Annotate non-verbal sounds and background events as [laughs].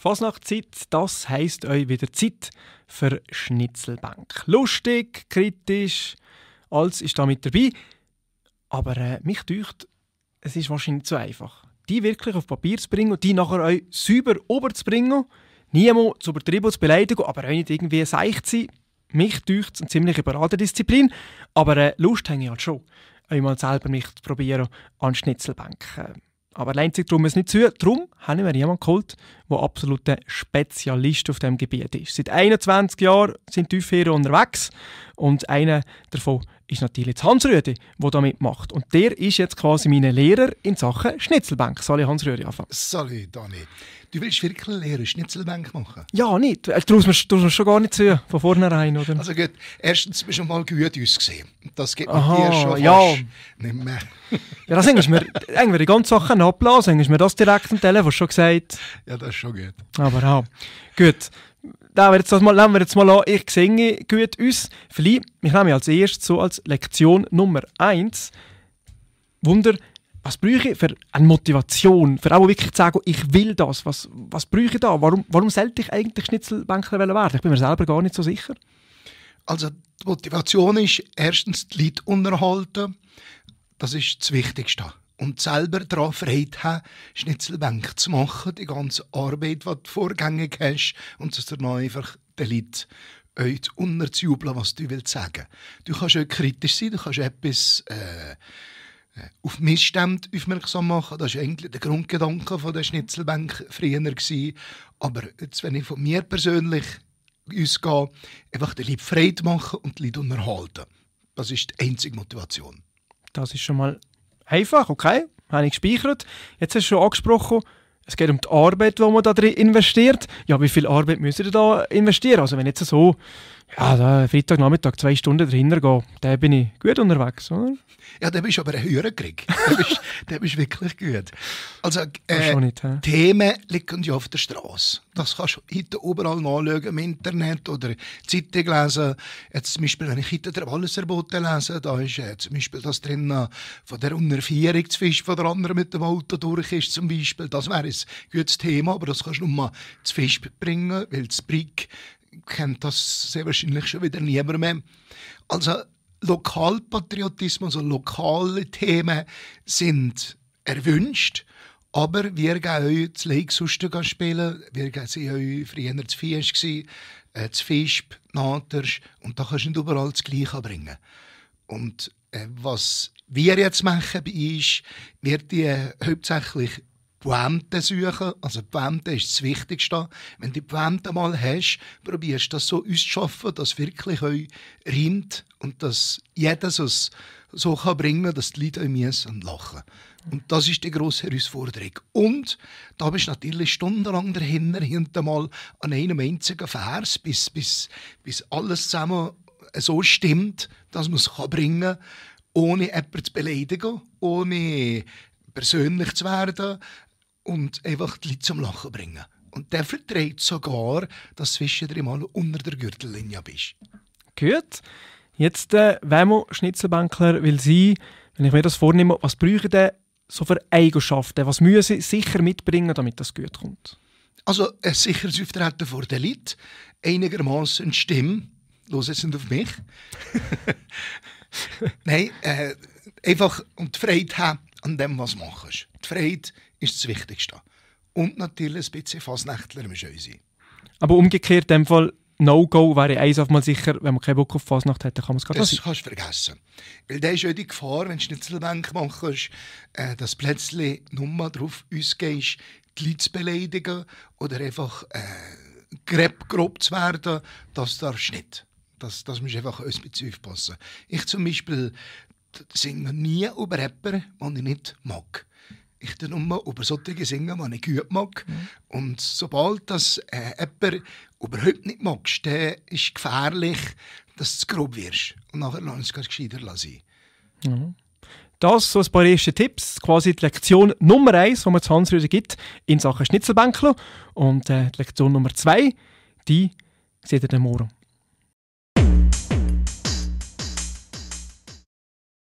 Fasnachtszeit, das heisst euch wieder Zeit für Schnitzelbank. Lustig, kritisch, alles ist da mit dabei. Aber äh, mich deucht, es ist wahrscheinlich zu einfach. Die wirklich auf Papier zu bringen und die nachher euch sauber rüberzubringen, niemand zu übertrieben, zu beleidigen, aber auch nicht irgendwie seicht sein. Mich deucht es eine ziemliche Paradedisziplin, aber äh, Lust habe ich halt schon, euch mal selber mich zu probieren an Schnitzelbänken. Äh, aber allein darum es nicht zu. Darum haben wir jemanden geholt, der absoluter Spezialist auf diesem Gebiet ist. Seit 21 Jahren sind die Tiefhörer unterwegs und einer davon ist natürlich Hans Rüde, der da mitmacht. Und der ist jetzt quasi mein Lehrer in Sachen Schnitzelbank. Salut Hans Rüde anfangen. Salut Dani. Du willst wirklich eine Lehrer Schnitzelbank machen? Ja, nicht. Äh, du traust mir, traust mir schon gar nicht zu, von vornherein, oder? Also gut, erstens bist du mal gut ausgesehen. Das geht mit dir schon ja. nicht mehr. [laughs] ja, das hängst mir, irgendwie die ganze Sache abblasen, hängst mir das direkt am Telefon schon gesagt. Ja, das ist schon gut. Aber ja, gut da wir jetzt mal, lassen wir jetzt mal an. Ich singe gut uns. Vielleicht, ich nehme als erstes so als Lektion Nummer eins Wunder, was brauche ich für eine Motivation, für auch wirklich zu sagen, ich will das, was, was brüche ich da? Warum, warum sollte ich eigentlich Schnitzelbänkler werden? Ich bin mir selber gar nicht so sicher. Also die Motivation ist erstens die Leute unterhalten, das ist das Wichtigste und selber daran Freude haben, Schnitzelbänke zu machen, die ganze Arbeit, die du vorgängig hast, und dass du einfach den Leuten euch zu unterzujubeln, was du willst sagen. Du kannst auch kritisch sein, du kannst etwas äh, äh auf Missstände aufmerksam machen. Das war eigentlich der Grundgedanke von der Schnitzelbank früher. Gewesen. Aber jetzt, wenn ich von mir persönlich ausgehe, einfach den Leuten Freude machen und die Leute unterhalten. Das ist die einzige Motivation. Das ist schon mal einfach, okay, habe ich gespeichert. Jetzt hast du schon angesprochen, es geht um die Arbeit, die man da drin investiert. Ja, wie viel Arbeit müsst ihr da investieren? Also wenn jetzt so ja, da Freitagnachmittag zwei Stunden dahinter gehen, da bin ich gut unterwegs, oder? Ja, da bist du aber ein Hörerkrieg. [laughs] da bist, bist wirklich gut. Also, äh, nicht, Themen liegen ja auf der Straße. Das kannst du heute überall nachschauen, im Internet oder Zeitung lesen. Jetzt zum Beispiel, wenn ich heute den Walliser lese, da ist äh, zum Beispiel das drin äh, von der Unerfährung zu Fisch, von der anderen mit dem Auto durch ist zum Beispiel. Das wäre ein gutes Thema, aber das kannst du nur mal zu Fisch bringen, weil das Brick kennt das sehr wahrscheinlich schon wieder niemand mehr. Also Lokalpatriotismus also lokale Themen sind erwünscht, aber wir gehen auch zu Leiksusten spielen. Wir waren auch früher zu Fisch, äh, zu Fischb, Naters und da kannst du nicht überall das Gleiche bringen. Und äh, was wir jetzt machen ist, wird die äh, hauptsächlich Pointe suchen. Also Pointe ist das Wichtigste. Wenn du die Pointe mal hast, probierst du das so auszuschaffen, dass wirklich euch reimt und dass jeder es so kann bringen kann, dass die Leute euch und lachen Und das ist die grosse Herausforderung. Und da bist du natürlich stundenlang dahinter, hinter mal an einem einzigen Vers, bis, bis, bis alles zusammen so stimmt, dass man es bringen kann, ohne jemanden zu beleidigen, ohne persönlich zu werden, und einfach die Leute zum Lachen bringen. Und der verträgt sogar, dass du zwischendrin mal unter der Gürtellinie bist. Gut. Jetzt, äh, wenn Schnitzelbänkler will sein, wenn ich mir das vornehme, was brauchen der so für Eigenschaften? Was müssen sie sicher mitbringen, damit das gut kommt? Also ein sicheres Auftreten vor den Leuten, einigermaßen Stimme, los jetzt nicht auf mich. [laughs] Nein, äh, einfach und die Freude haben an dem, was du machst. Die Freude ist das Wichtigste. Und natürlich ein bisschen Fasnächtler muss sein. Aber umgekehrt, in dem Fall, No-Go wäre eins auf mal sicher, wenn man keinen Bock auf Fasnacht hat, dann kann man es gar nicht. Das kannst du vergessen. Weil da ist ja die Gefahr, wenn du Schnitzelbank machst, äh, dass plötzlich nur drauf ausgehst, die Leute zu beleidigen oder einfach äh, grob, grob zu werden, das darfst du nicht. Das, das musst du einfach ein bisschen aufpassen. Ich zum Beispiel singe nie über Rapper, die ich nicht mag ich dann nur über solche singen, die ich gut mag. Mhm. Und sobald das äh, jemand überhaupt nicht mag, ist es gefährlich, dass du zu grob wirst. Und nachher lass es gescheiter sein. Mhm. Das so ein paar erste Tipps, quasi die Lektion Nummer eins, die man zu Hans Rüder gibt in Sachen Schnitzelbänkler. Und äh, die Lektion Nummer zwei, die seht ihr dann morgen.